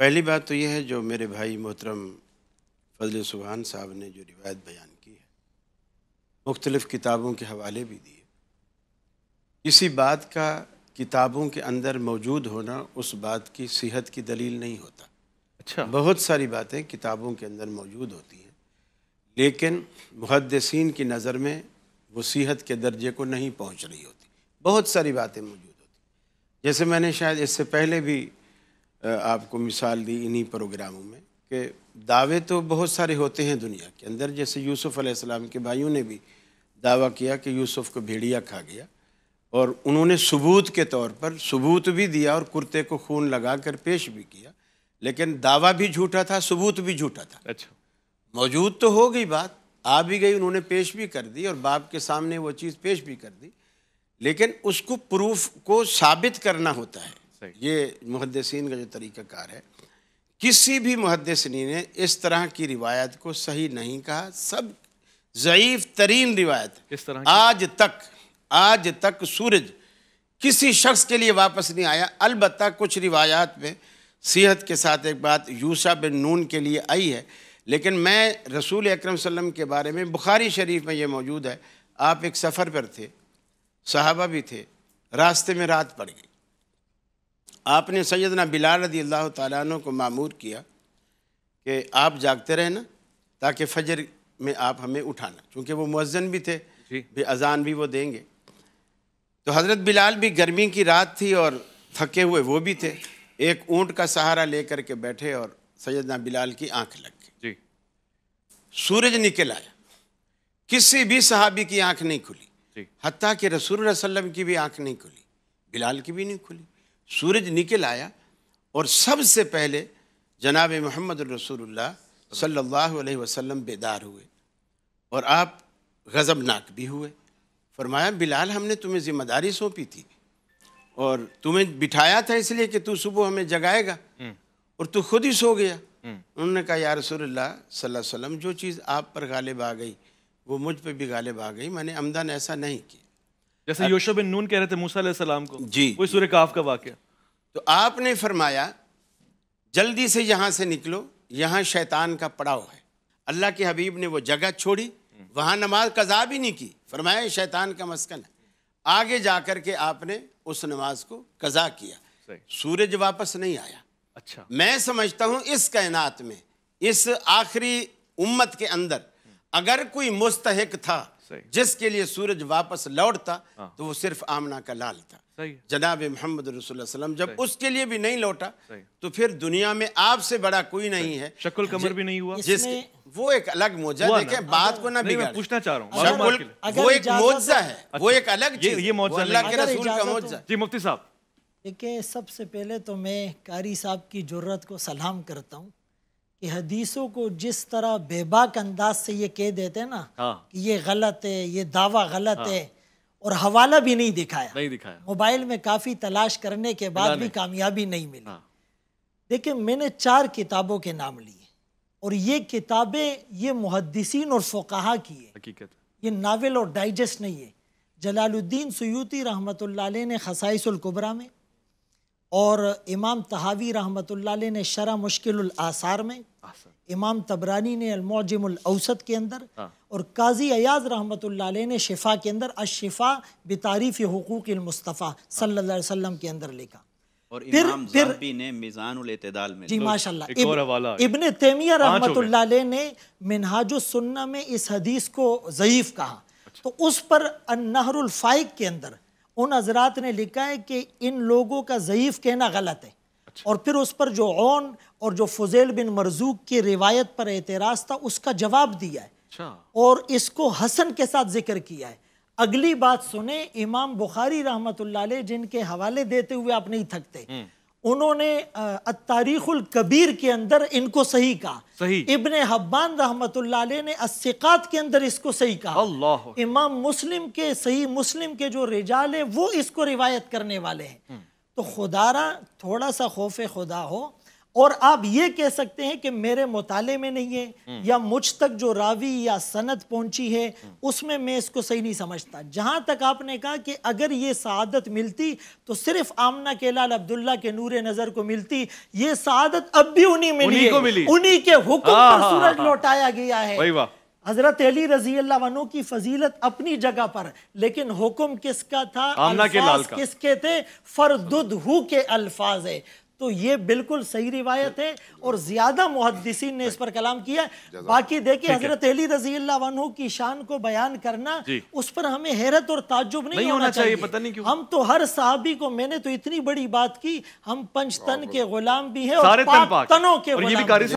पहली बात तो यह है जो मेरे भाई मोहतरम फजल सुबहान साहब ने जो रिवायत बयान की है मुख्तलफ किताबों के हवाले भी दिए किसी बात का किताबों के अंदर मौजूद होना उस बात की सेहत की दलील नहीं होता अच्छा बहुत सारी बातें किताबों के अंदर मौजूद होती हैं लेकिन मुहदसिन की नज़र में वो सेहत के दर्जे को नहीं पहुँच रही होती बहुत सारी बातें मौजूद होती जैसे मैंने शायद इससे पहले भी आपको मिसाल दी इन्हीं प्रोग्रामों में कि दावे तो बहुत सारे होते हैं दुनिया के अंदर जैसे यूसुफ़ अलैहिस्सलाम के भाइयों ने भी दावा किया कि यूसुफ़ को भेड़िया खा गया और उन्होंने सबूत के तौर पर सबूत भी दिया और कुर्ते को खून लगा कर पेश भी किया लेकिन दावा भी झूठा था सबूत भी झूठा था अच्छा मौजूद तो हो गई बात आ भी गई उन्होंने पेश भी कर दी और बाप के सामने वो चीज़ पेश भी कर दी लेकिन उसको प्रूफ को साबित करना होता है ये मुहदसिन का जो तरीक़ाकार है किसी भी मुहदसनी ने इस तरह की रिवायत को सही नहीं कहा सब ज़यीफ़ तरीन रिवायत किस तरह आज तक आज तक सूरज किसी शख्स के लिए वापस नहीं आया अलबत् कुछ रिवायात में सेहत के साथ एक बात यूसा बिन नून के लिए आई है लेकिन मैं रसूल अकरम वसम के बारे में बुखारी शरीफ में ये मौजूद है आप एक सफ़र पर थे साहबा भी थे रास्ते में रात पड़ गई आपने सैदना बिलाल रदी अल्लाह तु को मामूर किया कि आप जागते रहना ताकि फजर में आप हमें उठाना चूँकि वो मुजन भी थे भी अजान भी वो देंगे तो हज़रत बिलाल भी गर्मी की रात थी और थके हुए वो भी थे एक ऊँट का सहारा लेकर के बैठे और सैदना बिलाल की आँख लग गई सूरज निकल आया किसी भी सहाबी की आँख नहीं खुली हती कि रसूल वसलम की भी आँख नहीं खुली बिलाल की भी नहीं खुली सूरज निकल आया और सबसे पहले जनाब मोहम्मद रसूलुल्लाह सल्लल्लाहु अलैहि वसल्लम बेदार हुए और आप गज़बनाक भी हुए फरमाया बिलाल हमने तुम्हें ज़िम्मेदारी सौंपी थी और तुम्हें बिठाया था इसलिए कि तू सुबह हमें जगाएगा हम्म। और तू खुद ही सो गया हम्म। उन्होंने कहा या रसोल्ला वसलम जो चीज़ आप पर गालिब आ गई वो मुझ पर भी गालिब आ गई मैंने आमदन ऐसा नहीं किया जैसे योशो बिन नून कह रहे थे मूसा सलाम को जी वही सूर्य काफ का वाक्य तो आपने फरमाया जल्दी से यहाँ से निकलो यहाँ शैतान का पड़ाव है अल्लाह के हबीब ने वो जगह छोड़ी वहाँ नमाज कज़ा भी नहीं की फरमाया शैतान का मस्कन है आगे जा के आपने उस नमाज को कज़ा किया सूरज वापस नहीं आया अच्छा मैं समझता हूँ इस कायनात में इस आखिरी उम्मत के अंदर अगर कोई मुस्तहक था जिसके लिए सूरज वापस लौटता हाँ। तो वो सिर्फ आमना का लाल था जनाब मोहम्मद रसुल्लम जब उसके लिए भी नहीं लौटा तो फिर दुनिया में आपसे बड़ा कोई नहीं है शक्ल कमर भी नहीं हुआ जिसके वो एक अलग मोजा देखे बात को ना भी पूछना चाह रहा हूँ वो एक मोजा है वो अच्छा, एक अलग ये का मोजा जी मुफ्ती साहब देखिए सबसे पहले तो मैं कारी साहब की जरूरत को सलाम करता हूँ कि हदीसों को जिस तरह बेबाक अंदाज से ये कह देते ना हाँ। कि ये गलत है ये दावा गलत हाँ। है और हवाला भी नहीं दिखाया नहीं दिखाया मोबाइल में काफ़ी तलाश करने के बाद भी कामयाबी नहीं मिली हाँ। देखिए मैंने चार किताबों के नाम लिए और ये किताबें ये मुहदसिन और फोकहा की है ये नावल और डाइजेस्ट नहीं है जलालुद्दीन सयूती रहमत ने खसाइसुल्कुबरा में और इमाम तहावी रहमत ने शरा मुश्किल आसार में इमाम तबरानी ने अलमौजमसत के अंदर हाँ। और काजी अयाज रहमत ने शिफा के अंदर अशिफा बितारीफ़ हकूक मुस्तफ़ा सल्ला वसम के अंदर लिखा और फिर फिर ने मिजानतदाल में जी तो इब, इब्ने तैमिया रहमत ने मिनहाजुसन्ना में इस हदीस को ज़यीफ़ कहा अच्छा। तो उस पर अनहरुल्फ़ाइक के अंदर उन हजरात ने लिखा है कि इन लोगों का ज़यीफ़ कहना गलत है अच्छा। और फिर उस पर जो ओन और जो फजेल बिन मरजूक की रिवायत पर एतराज़ था उसका जवाब दिया है अच्छा। और इसको हसन के साथ जिक्र किया है अगली बात सुने इमाम बुखारी रहमत जिनके हवाले देते हुए आप नहीं थकते हम्म। उन्होंने तारीखुल कबीर के अंदर इनको सही कहा सही इबन हब्बान रहमत ने असिकात के अंदर इसको सही कहा इमाम मुस्लिम के सही मुस्लिम के जो रिजाल है वो इसको रिवायत करने वाले हैं हम्म। तो खुदारा थोड़ा सा खौफ खुदा हो और आप ये कह सकते हैं कि मेरे मुताले में नहीं है हम्म। या मुझ तक जो रावी या सनत पहुंची है हम्म। उसमें मैं इसको सही नहीं समझता जहां तक आपने कहा कि अगर ये शहादत मिलती तो सिर्फ आमना के लाल अब्दुल्ला के नूर नजर को मिलती ये शहादत अब भी उन्हीं मिली उन्हीं, उन्हीं के हुक्म हाँ, पर हाँ, सूरज हाँ, लौटाया गया है हजरत अली रजी अल्लाह की फजीलत अपनी जगह पर लेकिन हुक्म किसका था किसके थे फरदुद हु के अल्फाज है तो ये बिल्कुल सही रिवायत है और ज़्यादा मुहदसिन ने इस पर कलाम किया बाकी देखिए हज़रत अली रजी अल्लाह की शान को बयान करना उस पर हमें हैरत और ताजुब नहीं, नहीं होना चाहिए पता नहीं क्यों हम तो हर साहबी को मैंने तो इतनी बड़ी बात की हम पंचतन के गुलाम भी हैं और तनों के